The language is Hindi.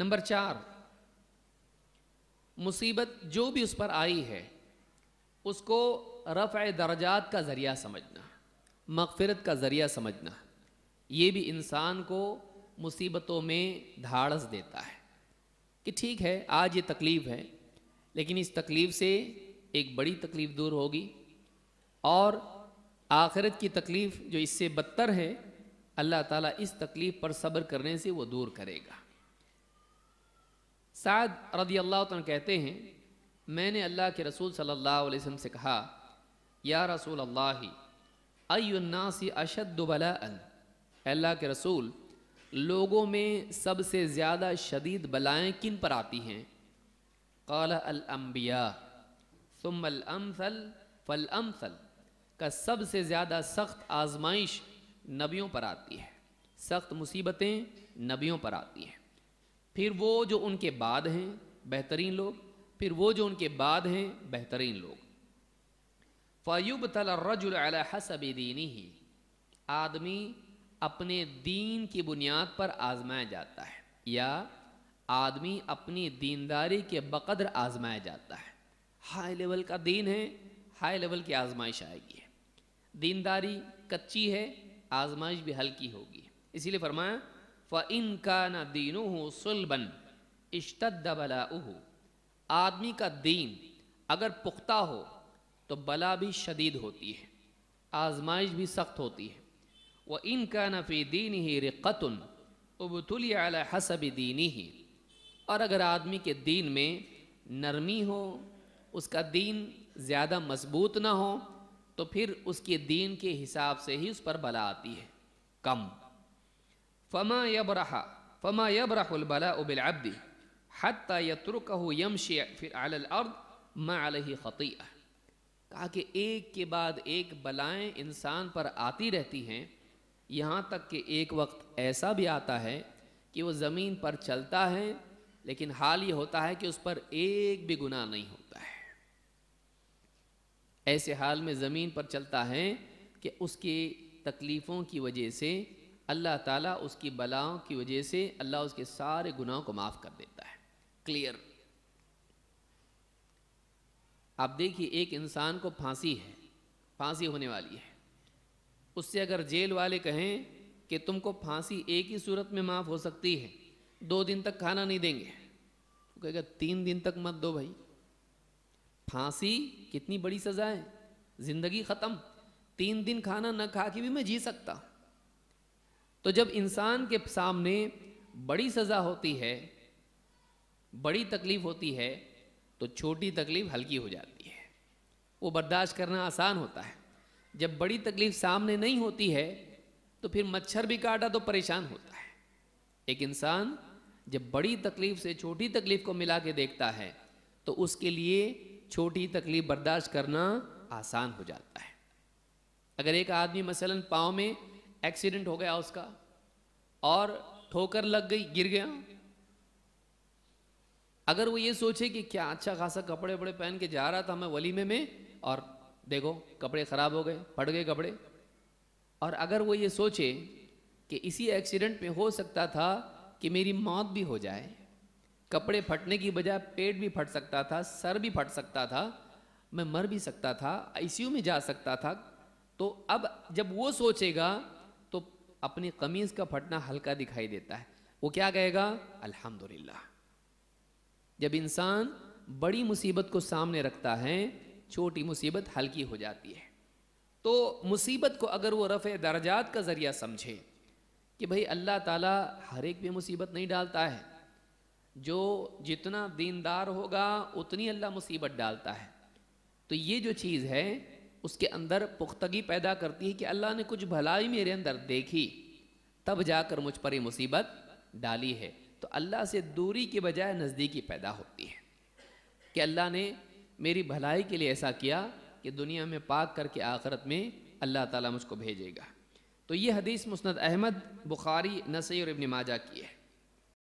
नंबर चार मुसीबत जो भी उस पर आई है उसको रफ़ दर्जात का ज़रिया समझना मगफ़रत का ज़रिया समझना ये भी इंसान को मुसीबतों में धाड़स देता है कि ठीक है आज ये तकलीफ़ है लेकिन इस तकलीफ़ से एक बड़ी तकलीफ़ दूर होगी और आखिरत की तकलीफ़ जो इससे बदतर है अल्लाह ताला इस तकलीफ़ पर सब्र करने से वो दूर करेगा साद रदी अल्लाह कहते हैं मैंने अल्लाह के रसूल सल्लल्लाहु अलैहि वसल्लम से कहा या रसूल अल्लाह अयुन्नासी अशद बला अल्लाह के रसूल लोगों में सबसे ज़्यादा शदीद बलाएँ किन पर आती हैं काला अलम्बिया फल अलमसल का सबसे ज़्यादा सख्त आजमाइश नबियों पर आती है सख्त मुसीबतें नबियों पर आती हैं फिर वो जो उनके बाद हैं बेहतरीन लोग फिर वो जो उनके बाद हैं बेहतरीन लोग फ़युब तला हसब दीनी ही आदमी अपने दीन की बुनियाद पर आजमाया जाता है या आदमी अपनी दीनदारी के बकदर आजमाया जाता है हाई लेवल का दीन है हाई लेवल की आजमाइश आएगी दीनदारी कच्ची है आजमाइश भी हल्की होगी इसीलिए फरमाया फ़ इनका न दीन सुलबन इश्तद बला आदमी का दीन अगर पुख्ता हो तो बला भी शदीद होती है आजमाइश भी सख्त होती है व इनका नफ़ी दीन ही रिकतन उबतुल हसब दीनी ही और अगर आदमी के दीन में नरमी हो उसका दीन ज़्यादा मजबूत ना हो तो फिर उसके दीन के हिसाब से ही उस पर बला आती है कम फमा यबरहा फमा यबरहबला उबिल अब्दी हत्ता यत्रुक यमशी फिर अर्द मालही ख़ती कहा कि एक के बाद एक बलाएं इंसान पर आती रहती हैं यहाँ तक कि एक वक्त ऐसा भी आता है कि वो ज़मीन पर चलता है लेकिन हाल ये होता है कि उस पर एक भी गुनाह नहीं होता है ऐसे हाल में ज़मीन पर चलता है कि उसकी तकलीफ़ों की वजह से अल्लाह ताला उसकी बलाओं की वजह से अल्लाह उसके सारे गुनाहों को माफ़ कर देता है क्लियर आप देखिए एक इंसान को फांसी है फांसी होने वाली है उससे अगर जेल वाले कहें कि तुमको फांसी एक ही सूरत में माफ़ हो सकती है दो दिन तक खाना नहीं देंगे तो कहेगा तीन दिन तक मत दो भाई फांसी कितनी बड़ी सज़ा है ज़िंदगी ख़त्म तीन दिन खाना न खा के भी मैं जी सकता हूँ तो जब इंसान के सामने बड़ी सज़ा होती है बड़ी तकलीफ़ होती है तो छोटी तकलीफ़ हल्की हो जाती है वो बर्दाश्त करना आसान होता है जब बड़ी तकलीफ़ सामने नहीं होती है तो फिर मच्छर भी काटा तो परेशान होता है एक इंसान जब बड़ी तकलीफ़ से छोटी तकलीफ़ को मिला के देखता है तो उसके लिए छोटी तकलीफ़ बर्दाश्त करना आसान हो जाता है अगर एक आदमी मसलन पाँव में एक्सीडेंट हो गया उसका और ठोकर लग गई गिर गया अगर वो ये सोचे कि क्या अच्छा खासा कपड़े वपड़े पहन के जा रहा था मैं वलीमे में और देखो कपड़े ख़राब हो गए फट गए कपड़े और अगर वो ये सोचे कि इसी एक्सीडेंट में हो सकता था कि मेरी मौत भी हो जाए कपड़े फटने की बजाय पेट भी फट सकता था सर भी फट सकता था मैं मर भी सकता था आईसीयू में जा सकता था तो अब जब वो सोचेगा अपनी कमीज का फटना हल्का दिखाई देता है वो क्या कहेगा अल्हम्दुलिल्लाह जब इंसान बड़ी मुसीबत को सामने रखता है छोटी मुसीबत हल्की हो जाती है तो मुसीबत को अगर वो रफ़ दर्जात का ज़रिया समझे कि भाई अल्लाह ताला हर एक भी मुसीबत नहीं डालता है जो जितना दीनदार होगा उतनी अल्लाह मुसीबत डालता है तो ये जो चीज़ है उसके अंदर पुख्तगी पैदा करती है कि अल्लाह ने कुछ भलाई मेरे अंदर देखी तब जाकर मुझ पर ही मुसीबत डाली है तो अल्लाह से दूरी के बजाय नज़दीकी पैदा होती है कि अल्लाह ने मेरी भलाई के लिए ऐसा किया कि दुनिया में पाक करके आखरत में अल्लाह ताला मुझको भेजेगा तो ये हदीस मुस्नद अहमद बुखारी नसई और इब्न माजा की है